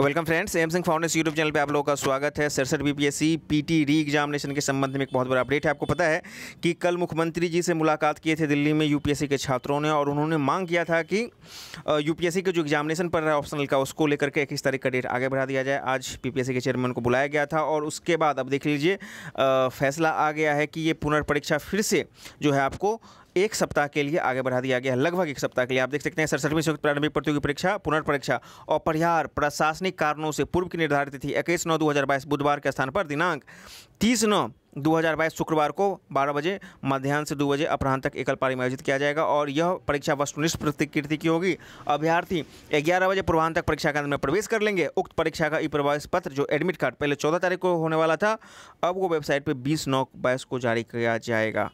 welcome friends M Singh फाउंडेस YouTube channel पे आप लोगों का स्वागत है सड़सठ बीपीएससी पीटी री एग्जामिनेशन के संबंध में एक बहुत बड़ा अपडेट है आपको पता है कि कल मुख्यमंत्री जी से मुलाकात किए थे दिल्ली में यूपीएससी के छात्रों ने और उन्होंने मांग किया था कि यूपीएससी के जो एग्जामिनेशन पड़ रहा है ऑप्शनल का उसको लेकर के इक्कीस तारीख का डेट आगे बढ़ा दिया जाए आज पी के चेयरमैन को बुलाया गया था और उसके बाद अब देख लीजिए फैसला आ गया है कि ये पुनर्परीक्षा फिर से जो है आपको एक सप्ताह के लिए आगे बढ़ा दिया गया है लगभग एक सप्ताह के लिए आप देख सकते हैं सड़सठवीं संयुक्त प्रारंभिक प्रतियोगी परीक्षा पुनर्परीक्षा और परिहार प्रशासनिक कारणों से पूर्व की निर्धारित तिथि इक्कीस नौ दो बुधवार के स्थान पर दिनांक तीस नौ 2022 शुक्रवार को 12 बजे मध्यान्ह से 2 बजे अपराह तक एकल पारी में आयोजित किया जाएगा और यह परीक्षा वस्तुनिष्ठ प्रतिकृति की होगी अभ्यर्थी ग्यारह बजे पूर्वाहन तक परीक्षा केंद्र में प्रवेश कर लेंगे उक्त परीक्षा का ई प्रवेश पत्र जो एडमिट कार्ड पहले चौदह तारीख को होने वाला था अब वो वेबसाइट पर बीस नौ बाईस को जारी किया जाएगा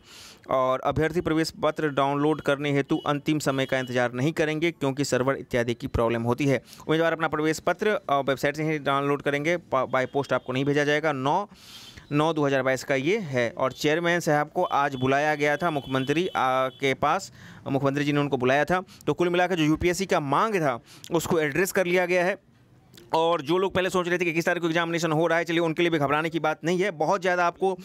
और अभ्यर्थी प्रवेश पत्र डाउनलोड करने हेतु अंतिम समय का इंतजार नहीं करेंगे क्योंकि सर्वर इत्यादि की प्रॉब्लम होती है उम्मीदवार अपना प्रवेश पत्र वेबसाइट से ही डाउनलोड करेंगे बाई पोस्ट आपको नहीं भेजा जाएगा नौ नौ दो हज़ार बाईस का ये है और चेयरमैन साहब को आज बुलाया गया था मुख्यमंत्री के पास मुख्यमंत्री जी ने उनको बुलाया था तो कुल मिलाकर जो यूपीएससी का मांग था उसको एड्रेस कर लिया गया है और जो लोग पहले सोच रहे थे कि किस तरह को एग्जामिनेशन हो रहा है चलिए उनके लिए भी घबराने की बात नहीं है बहुत ज़्यादा आपको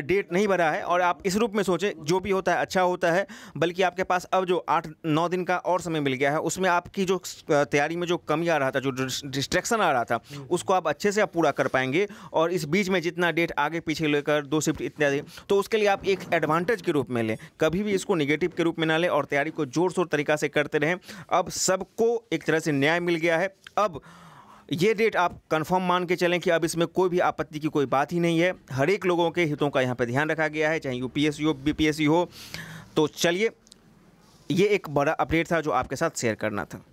डेट नहीं भरा है और आप इस रूप में सोचें जो भी होता है अच्छा होता है बल्कि आपके पास अब जो आठ नौ दिन का और समय मिल गया है उसमें आपकी जो तैयारी में जो कमी आ रहा था जो डिस्ट्रैक्शन आ रहा था उसको आप अच्छे से आप पूरा कर पाएंगे और इस बीच में जितना डेट आगे पीछे लेकर दो शिफ्ट इत्यादि तो उसके लिए आप एक एडवांटेज के रूप में लें कभी भी इसको निगेटिव के रूप में ना लें और तैयारी को जोर शोर तरीका से करते रहें अब सबको एक तरह से न्याय मिल गया है अब ये डेट आप कंफर्म मान के चलें कि अब इसमें कोई भी आपत्ति की कोई बात ही नहीं है हर एक लोगों के हितों का यहाँ पर ध्यान रखा गया है चाहे सी हो सी हो तो चलिए ये एक बड़ा अपडेट था जो आपके साथ शेयर करना था